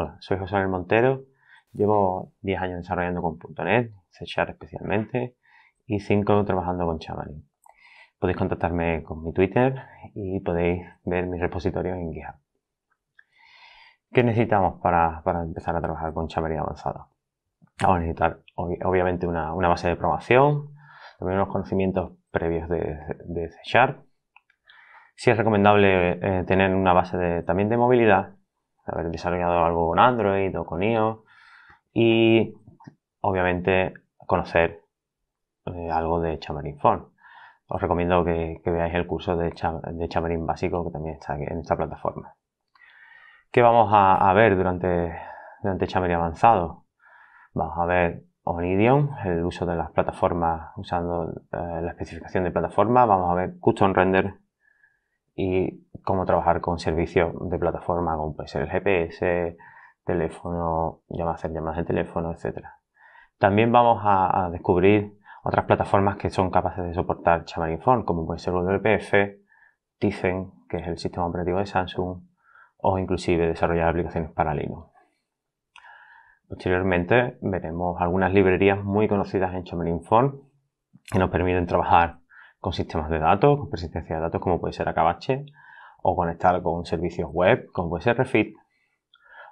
Hola, soy José Manuel Montero. Llevo 10 años desarrollando con .NET, C especialmente, y 5 trabajando con Xamarin. Podéis contactarme con mi Twitter y podéis ver mi repositorio en GitHub. ¿Qué necesitamos para, empezar a trabajar con Xamarin avanzado? Vamos a necesitar obviamente una, base de programación, también unos conocimientos previos de, de C Sharp. Sí es recomendable eh, tener una base también de movilidad haber desarrollado algo con Android o con iOS y obviamente conocer eh, algo de Xamarin Phone. Os recomiendo que, veáis el curso de, Xamarin básico que también está en esta plataforma. ¿Qué vamos a, ver durante, durante Xamarin avanzado? Vamos a ver Onidium, el uso de las plataformas usando eh, la especificación de plataforma. Vamos a ver Custom Render y cómo trabajar con servicios de plataforma como puede ser el GPS, teléfono, hacer llamadas de teléfono, etc. También vamos a, descubrir otras plataformas que son capaces de soportar Xamarin como puede ser WPF, Tizen, que es el sistema operativo de Samsung, o inclusive desarrollar aplicaciones para Linux. Posteriormente veremos algunas librerías muy conocidas en Xamarin que nos permiten trabajar con sistemas de datos, con persistencia de datos como puede ser Acabache, o conectar con servicios web como puede ser Refit,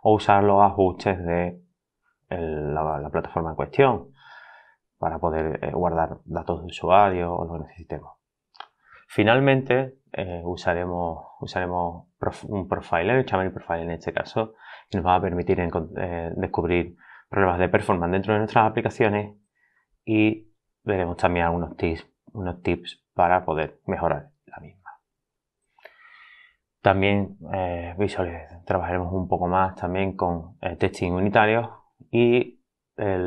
o usar los ajustes de la, plataforma en cuestión para poder eh, guardar datos de usuario o lo que necesitemos. Finalmente, eh, usaremos, usaremos un profiler, Xamarin Profiler en este caso, que nos va a permitir eh, descubrir problemas de performance dentro de nuestras aplicaciones y veremos también algunos tips unos tips para poder mejorar la misma. También eh, trabajaremos un poco más también con eh, testing unitario y eh,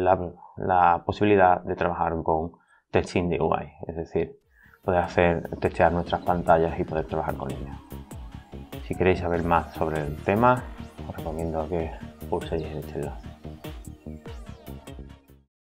la, posibilidad de trabajar con testing de UI, es decir, poder hacer testear nuestras pantallas y poder trabajar con ellas. Si queréis saber más sobre el tema, os recomiendo que pulséis este enlace.